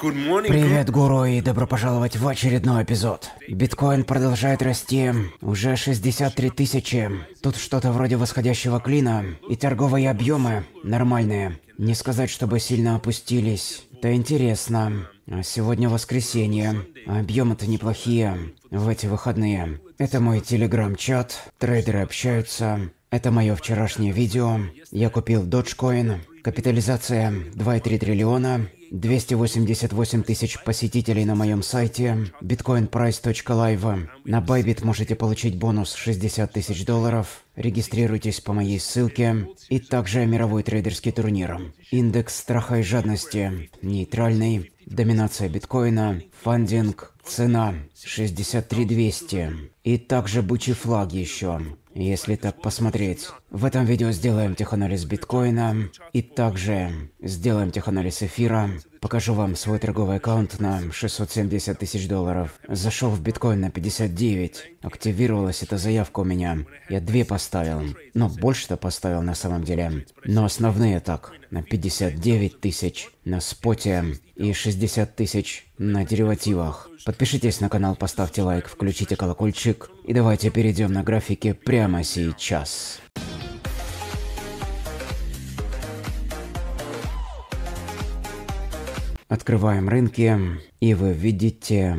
Привет, гуру, и добро пожаловать в очередной эпизод. Биткоин продолжает расти, уже 63 тысячи. Тут что-то вроде восходящего клина, и торговые объемы нормальные. Не сказать, чтобы сильно опустились. Это интересно. Сегодня воскресенье. Объемы-то неплохие в эти выходные. Это мой телеграм-чат, трейдеры общаются. Это мое вчерашнее видео. Я купил Dogecoin. Капитализация 2,3 триллиона. 288 тысяч посетителей на моем сайте bitcoinprice.live. На Bybit можете получить бонус 60 тысяч долларов. Регистрируйтесь по моей ссылке. И также мировой трейдерский турнир. Индекс страха и жадности. Нейтральный. Доминация биткоина. Фандинг. Цена 63200. И также бычий флаг еще если так посмотреть. В этом видео сделаем теханализ биткоина и также сделаем теханализ эфира. Покажу вам свой торговый аккаунт на 670 тысяч долларов. Зашел в биткоин на 59. Активировалась эта заявка у меня. Я две поставил. Но больше-то поставил на самом деле. Но основные так. На 59 тысяч на споте и 60 тысяч на деривативах. Подпишитесь на канал, поставьте лайк, включите колокольчик. И давайте перейдем на графики прямо сейчас. Открываем рынки, и вы видите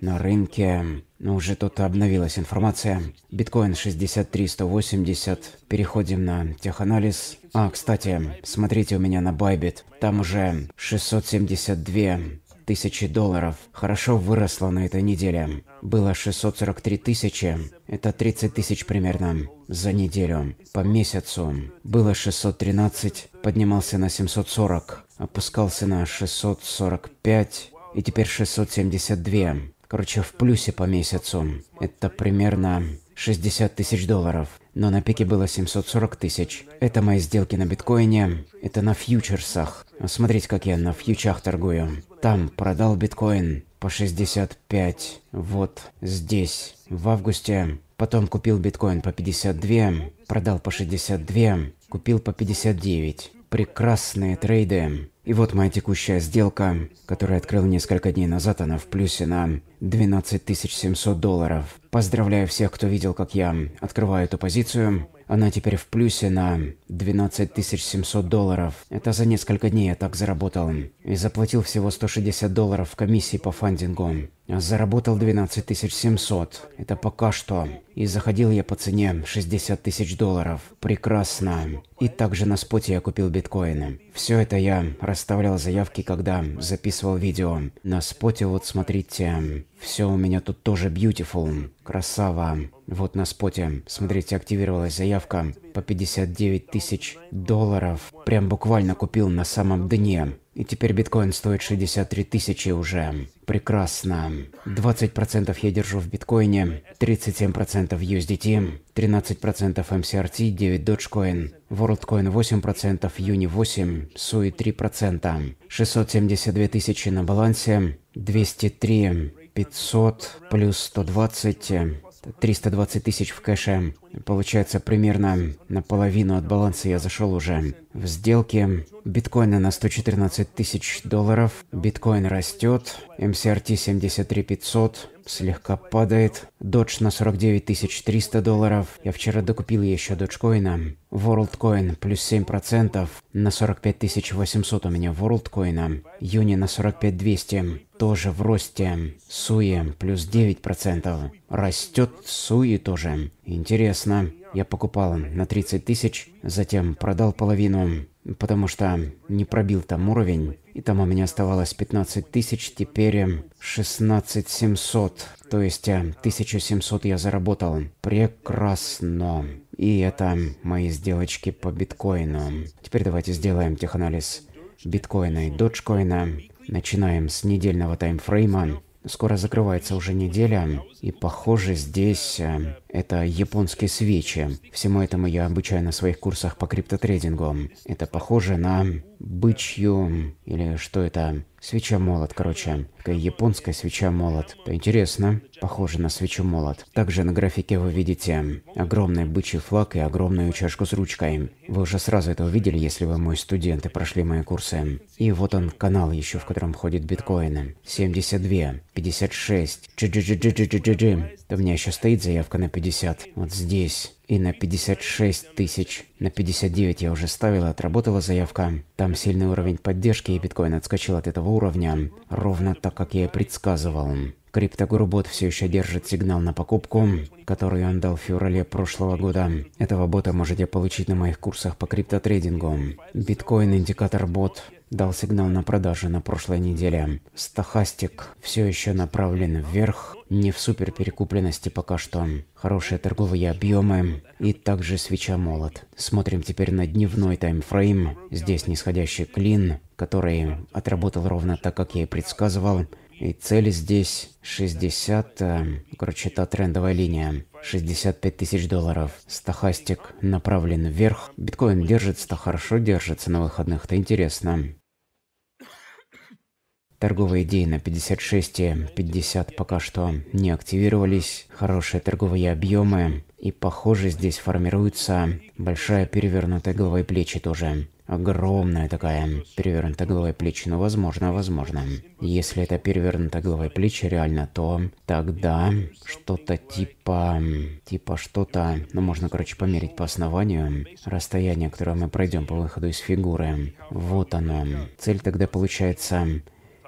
на рынке, ну уже тут обновилась информация, биткоин 63180, переходим на теханализ. А, кстати, смотрите у меня на Bybit, там уже 672 тысячи долларов. Хорошо выросло на этой неделе. Было 643 тысячи. Это 30 тысяч примерно за неделю. По месяцу было 613, поднимался на 740, опускался на 645 и теперь 672. Короче, в плюсе по месяцу. Это примерно 60 тысяч долларов но на пике было 740 тысяч. Это мои сделки на биткоине, это на фьючерсах. Смотрите, как я на фьючах торгую. Там продал биткоин по 65, вот здесь, в августе. Потом купил биткоин по 52, продал по 62, купил по 59 прекрасные трейды. И вот моя текущая сделка, которую я открыл несколько дней назад, она в плюсе на 12 700 долларов. Поздравляю всех, кто видел, как я открываю эту позицию. Она теперь в плюсе на 12 700 долларов. Это за несколько дней я так заработал. И заплатил всего 160 долларов в комиссии по фандингу заработал 12700. Это пока что. И заходил я по цене 60 тысяч долларов. Прекрасно. И также на споте я купил биткоины. Все это я расставлял заявки, когда записывал видео. На споте вот смотрите. Все у меня тут тоже beautiful. Красава. Вот на споте. Смотрите, активировалась заявка по 59 тысяч долларов. Прям буквально купил на самом дне. И теперь биткоин стоит 63 тысячи уже. Прекрасно. 20% я держу в биткоине, 37% USDT, 13% MCRT, 9 Dogecoin, WorldCoin 8%, Uni 8, Sui 3%, 672 тысячи на балансе, 203, 500 плюс 120, 320 тысяч в кэше. Получается, примерно наполовину от баланса я зашел уже. В сделке биткоина на 114 тысяч долларов. Биткоин растет. MCRT 73500 слегка падает. Додж на 49 300 долларов. Я вчера докупил еще доджкоина. WorldCoin плюс 7%. На 45 800 у меня WorldCoin. Юни на 45 200. Тоже в росте. Суи плюс 9%. Растет Суи тоже. Интересно. Я покупал на 30 тысяч, затем продал половину потому что не пробил там уровень, и там у меня оставалось 15 тысяч, теперь 16 эм, 700, то есть 1700 эм, я заработал. Прекрасно. И это мои сделочки по биткоину. Теперь давайте сделаем теханализ биткоина и доджкоина. Начинаем с недельного таймфрейма скоро закрывается уже неделя, и похоже здесь э, это японские свечи. Всему этому я обучаю на своих курсах по криптотрейдингу. Это похоже на бычью, или что это, свеча-молот, короче. Такая японская свеча-молот. Это интересно, похоже на свечу-молот. Также на графике вы видите огромный бычий флаг и огромную чашку с ручкой. Вы уже сразу это увидели, если вы мой студент и прошли мои курсы. И вот он, канал еще, в котором ходит биткоины. 72, 56, джи джи джи джи джи джи джи У меня еще стоит заявка на 50. Вот здесь и на 56 тысяч. На 59 я уже ставил, отработала заявка. Там сильный уровень поддержки, и биткоин отскочил от этого уровня. Ровно так, как я и предсказывал. Криптогурбот все еще держит сигнал на покупку, который он дал в феврале прошлого года. Этого бота можете получить на моих курсах по криптотрейдингу. Биткоин индикатор бот дал сигнал на продажу на прошлой неделе. Стохастик все еще направлен вверх, не в супер перекупленности пока что. Хорошие торговые объемы и также свеча молот. Смотрим теперь на дневной таймфрейм. Здесь нисходящий клин, который отработал ровно так, как я и предсказывал. И цель здесь 60, э, короче, это трендовая линия, 65 тысяч долларов. Стохастик направлен вверх. Биткоин держится-то хорошо держится на выходных, это интересно. Торговые идеи на 56 и 50 пока что не активировались. Хорошие торговые объемы. И похоже здесь формируется большая перевернутая головой плечи тоже. Огромная такая перевернутая головой плечи. Ну, возможно, возможно. Если это перевернутая головой плечи реально, то тогда что-то типа... Типа что-то... Ну, можно, короче, померить по основанию. Расстояние, которое мы пройдем по выходу из фигуры. Вот оно. Цель тогда получается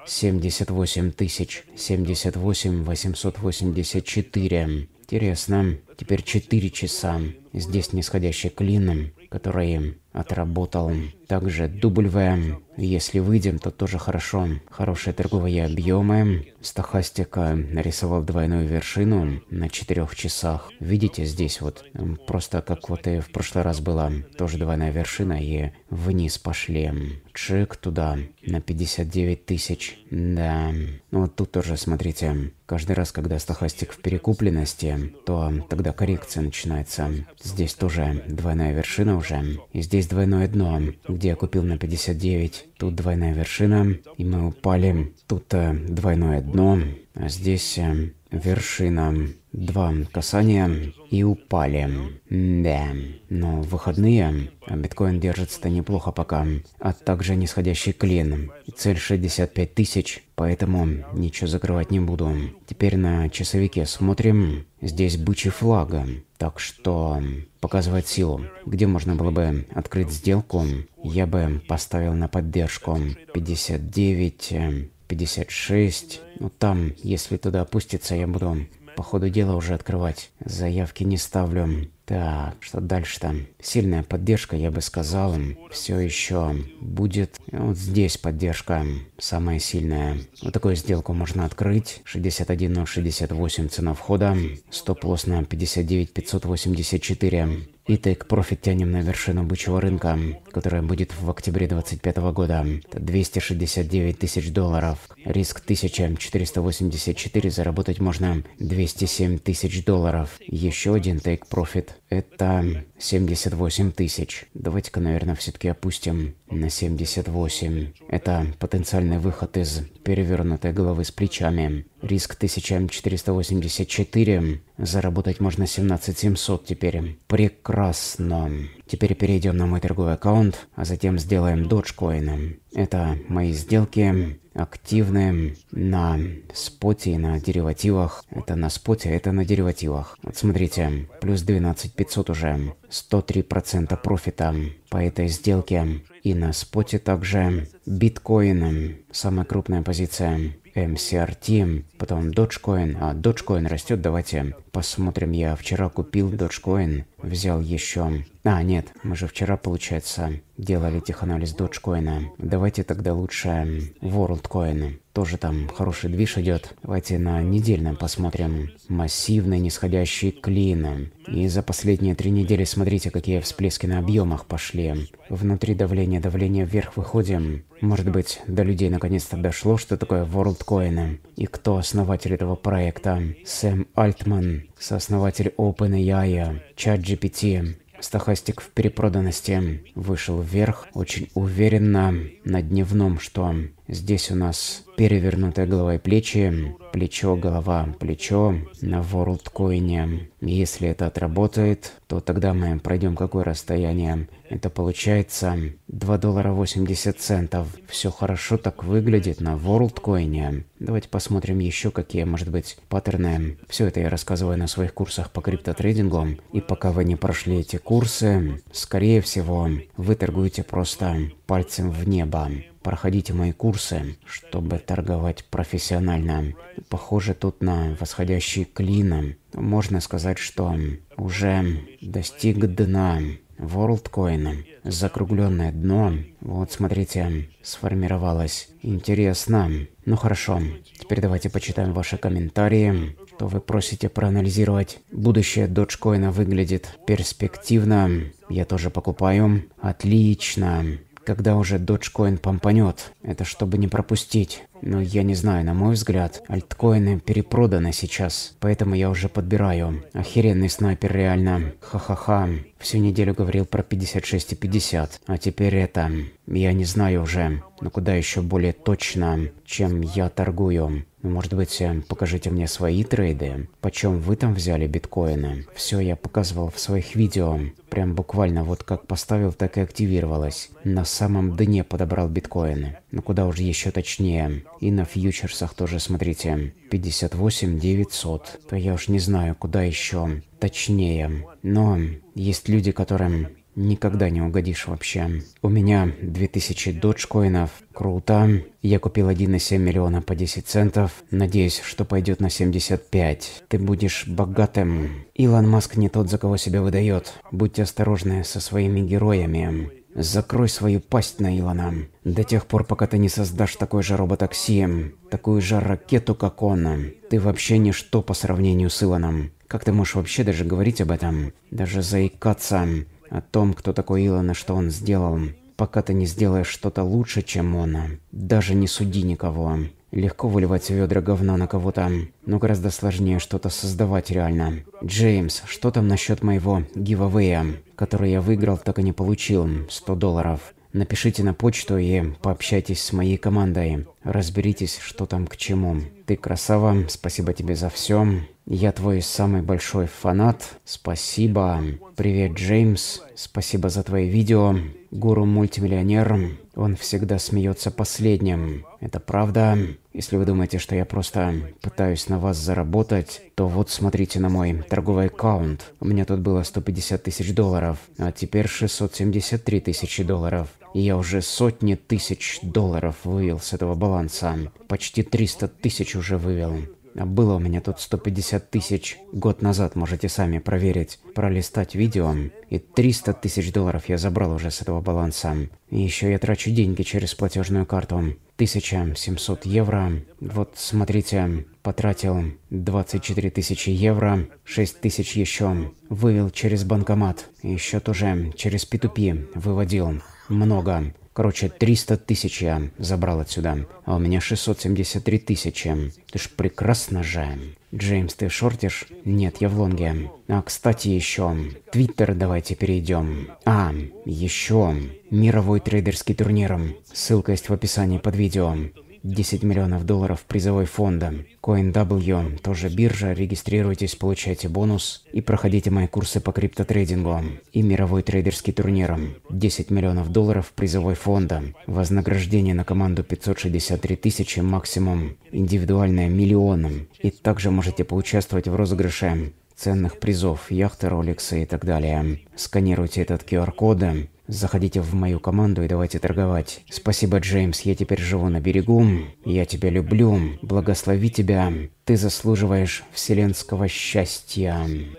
78 тысяч, 78 884. Интересно. Теперь 4 часа. Здесь нисходящий клин, который отработал. Также дубль W. Если выйдем, то тоже хорошо. Хорошие торговые объемы. Стохастика нарисовал двойную вершину на 4 часах. Видите, здесь вот просто как вот и в прошлый раз была тоже двойная вершина и вниз пошли. Чик туда на 59 тысяч. Да. Ну вот тут тоже, смотрите, каждый раз, когда стохастик в перекупленности, то тогда когда коррекция начинается. Здесь тоже двойная вершина уже. И здесь двойное дно, где я купил на 59. Тут двойная вершина, и мы упали. Тут э, двойное дно. А здесь э, вершина. Два касания и упали. Да. Но в выходные биткоин держится-то неплохо пока. А также нисходящий клин. Цель 65 тысяч, поэтому ничего закрывать не буду. Теперь на часовике смотрим. Здесь бычий флаг. Так что показывает силу. Где можно было бы открыть сделку, я бы поставил на поддержку 59 56. Ну там, если туда опуститься я буду по ходу дела уже открывать. Заявки не ставлю. Так, что дальше там? Сильная поддержка, я бы сказал, все еще будет. Вот здесь поддержка самая сильная. Вот такую сделку можно открыть. 61.068 цена входа. Стоп-лосс на 59.584 и Take Profit тянем на вершину бычьего рынка, которая будет в октябре 2025 года. Это 269 тысяч долларов. Риск 1484, заработать можно 207 тысяч долларов. Еще один Take Profit – это 78 тысяч. Давайте-ка, наверное, все-таки опустим на 78. Это потенциальный выход из перевернутой головы с плечами. Риск 1484. Заработать можно 17700 теперь. Прекрасно. Теперь перейдем на мой торговый аккаунт, а затем сделаем доджкоины. Это мои сделки активные на споте и на деривативах. Это на споте, а это на деривативах. Вот смотрите, плюс 12500 уже, 103% профита по этой сделке. И на споте также биткоин, самая крупная позиция, MCRT, потом Dogecoin. А, Dogecoin растет, давайте посмотрим. Я вчера купил Dogecoin взял еще... А, нет, мы же вчера, получается, делали теханализ доджкоина. Давайте тогда лучше WorldCoin. Тоже там хороший движ идет. Давайте на недельном посмотрим. Массивный нисходящий клин. И за последние три недели смотрите, какие всплески на объемах пошли. Внутри давление давление вверх выходим. Может быть, до людей наконец-то дошло, что такое WorldCoin. И кто основатель этого проекта? Сэм Альтман сооснователь OpenAI, ChatGPT, стахастик в перепроданности вышел вверх очень уверенно на дневном, что здесь у нас перевернутая голова и плечи, плечо, голова, плечо на WorldCoin. Если это отработает, то тогда мы пройдем какое расстояние? Это получается 2 доллара 80 центов. Все хорошо так выглядит на WorldCoin. Давайте посмотрим еще какие, может быть, паттерны. Все это я рассказываю на своих курсах по криптотрейдингу. И пока вы не прошли эти курсы, скорее всего, вы торгуете просто пальцем в небо. Проходите мои курсы, чтобы торговать профессионально. Похоже тут на восходящий клин. Можно сказать, что уже достиг дна. WorldCoin. Закругленное дно. Вот, смотрите, сформировалось. Интересно. Ну хорошо, теперь давайте почитаем ваши комментарии. Что вы просите проанализировать. Будущее доджкоина выглядит перспективно. Я тоже покупаю. Отлично когда уже Dogecoin помпанет. Это чтобы не пропустить. Но я не знаю, на мой взгляд, альткоины перепроданы сейчас, поэтому я уже подбираю. Охеренный снайпер реально. Ха-ха-ха. Всю неделю говорил про 56 и 50, а теперь это... Я не знаю уже, но куда еще более точно, чем я торгую. Может быть, э, покажите мне свои трейды? Почем вы там взяли биткоины? Все я показывал в своих видео. Прям буквально вот как поставил, так и активировалось. На самом дне подобрал биткоины. Ну куда уже еще точнее. И на фьючерсах тоже смотрите. 58 900. То я уж не знаю, куда еще точнее. Но есть люди, которым никогда не угодишь вообще. У меня 2000 доджкоинов. Круто. Я купил 1,7 миллиона по 10 центов. Надеюсь, что пойдет на 75. Ты будешь богатым. Илон Маск не тот, за кого себя выдает. Будьте осторожны со своими героями. Закрой свою пасть на Илона. До тех пор, пока ты не создашь такой же роботакси, такую же ракету, как он. Ты вообще ничто по сравнению с Илоном. Как ты можешь вообще даже говорить об этом? Даже заикаться о том, кто такой Илон и что он сделал. Пока ты не сделаешь что-то лучше, чем он, даже не суди никого. Легко выливать ведра говна на кого-то, но гораздо сложнее что-то создавать реально. Джеймс, что там насчет моего гивавея, который я выиграл, так и не получил, 100 долларов? Напишите на почту и пообщайтесь с моей командой. Разберитесь, что там к чему. Ты красава, спасибо тебе за все. Я твой самый большой фанат. Спасибо. Привет, Джеймс. Спасибо за твои видео. Гуру мультимиллионер. Он всегда смеется последним. Это правда. Если вы думаете, что я просто пытаюсь на вас заработать, то вот смотрите на мой торговый аккаунт. У меня тут было 150 тысяч долларов, а теперь 673 тысячи долларов. И я уже сотни тысяч долларов вывел с этого баланса. Почти 300 тысяч уже вывел. А было у меня тут 150 тысяч год назад, можете сами проверить, пролистать видео. И 300 тысяч долларов я забрал уже с этого баланса. И еще я трачу деньги через платежную карту. 1700 евро. Вот смотрите, потратил 24 тысячи евро, 6 тысяч еще. Вывел через банкомат. Еще тоже через P2P выводил. Много. Короче, 300 тысяч я забрал отсюда, а у меня 673 тысячи. Ты ж прекрасно же. Джеймс, ты шортишь? Нет, я в лонге. А, кстати, еще. Твиттер давайте перейдем. А, еще. Мировой трейдерский турнир. Ссылка есть в описании под видео. 10 миллионов долларов призовой фонда. CoinW, тоже биржа, регистрируйтесь, получайте бонус и проходите мои курсы по криптотрейдингу и мировой трейдерский турнир. 10 миллионов долларов призовой фонда, вознаграждение на команду 563 тысячи максимум, индивидуальное миллионом. И также можете поучаствовать в розыгрыше ценных призов, яхты, роликсы и так далее. Сканируйте этот QR-код Заходите в мою команду и давайте торговать. Спасибо, Джеймс, я теперь живу на берегу. Я тебя люблю. Благослови тебя. Ты заслуживаешь вселенского счастья.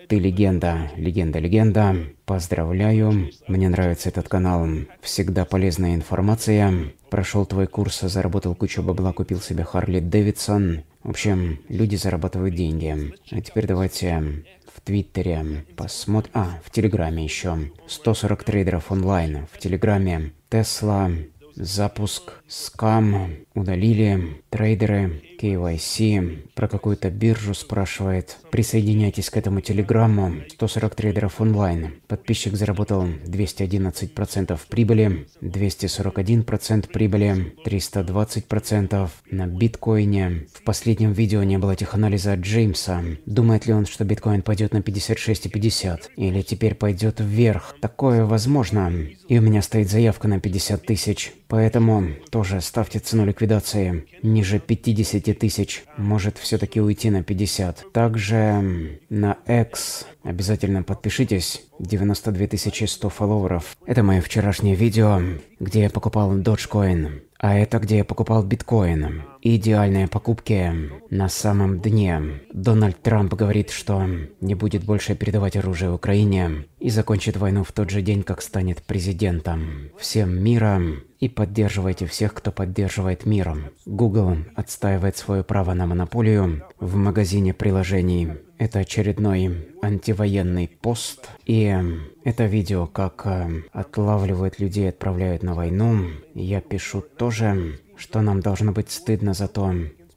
Ты легенда, легенда, легенда. Поздравляю. Мне нравится этот канал. Всегда полезная информация. Прошел твой курс, заработал кучу бабла, купил себе Харли Дэвидсон. В общем, люди зарабатывают деньги. А теперь давайте Твиттере, посмотр... А, в Телеграме еще. 140 трейдеров онлайн. В Телеграме Тесла, запуск, скам, удалили, трейдеры, KYC, про какую-то биржу спрашивает. Присоединяйтесь к этому телеграмму, 140 трейдеров онлайн. Подписчик заработал 211% прибыли, 241% прибыли, 320% на биткоине. В последнем видео не было теханализа Джеймса. Думает ли он, что биткоин пойдет на 56,50 или теперь пойдет вверх? Такое возможно. И у меня стоит заявка на 50 тысяч, поэтому тоже ставьте цену ликвидности ликвидации ниже 50 тысяч может все-таки уйти на 50. Также на X обязательно подпишитесь. 92 100 фолловеров. Это мое вчерашнее видео, где я покупал Dogecoin. А это где я покупал биткоин идеальные покупки на самом дне. Дональд Трамп говорит, что не будет больше передавать оружие Украине и закончит войну в тот же день, как станет президентом. Всем мира и поддерживайте всех, кто поддерживает миром. Google отстаивает свое право на монополию в магазине приложений. Это очередной антивоенный пост. И это видео, как э, отлавливают людей, отправляют на войну. Я пишу тоже что нам должно быть стыдно за то,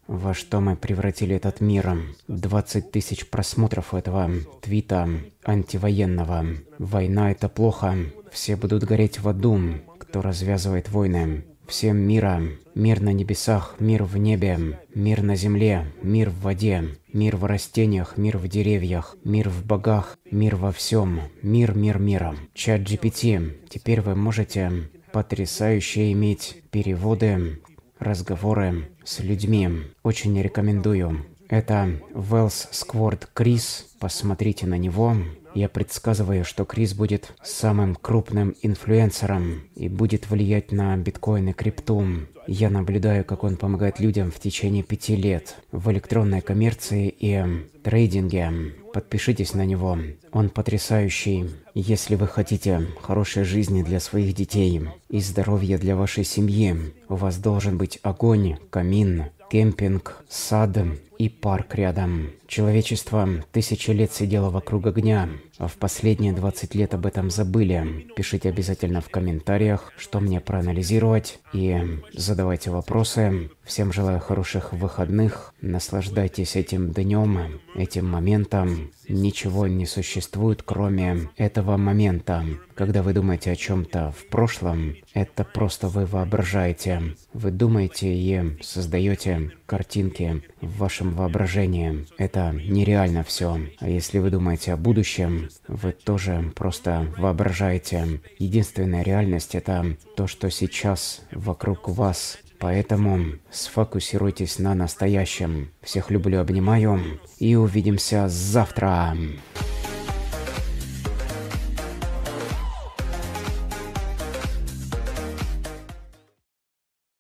во что мы превратили этот мир. 20 тысяч просмотров у этого твита антивоенного. Война – это плохо. Все будут гореть в аду, кто развязывает войны. Всем мира. Мир на небесах, мир в небе, мир на земле, мир в воде, мир в растениях, мир в деревьях, мир в богах, мир во всем, мир, мир, миром. Чат GPT, теперь вы можете потрясающе иметь переводы разговоры с людьми. Очень рекомендую. Это Wells Скворд Крис. Посмотрите на него. Я предсказываю, что Крис будет самым крупным инфлюенсером и будет влиять на биткоин и крипту. Я наблюдаю, как он помогает людям в течение пяти лет в электронной коммерции и трейдинге. Подпишитесь на него. Он потрясающий. Если вы хотите хорошей жизни для своих детей и здоровья для вашей семьи, у вас должен быть огонь, камин, кемпинг, сад и парк рядом. Человечество тысячи лет сидело вокруг огня, а в последние 20 лет об этом забыли. Пишите обязательно в комментариях, что мне проанализировать, и задавайте вопросы. Всем желаю хороших выходных, наслаждайтесь этим днем, этим моментом. Ничего не существует, кроме этого момента. Когда вы думаете о чем-то в прошлом, это просто вы воображаете. Вы думаете и создаете картинки в вашем воображении. Это нереально все. А если вы думаете о будущем, вы тоже просто воображаете. Единственная реальность — это то, что сейчас вокруг вас. Поэтому сфокусируйтесь на настоящем. Всех люблю, обнимаю и увидимся завтра.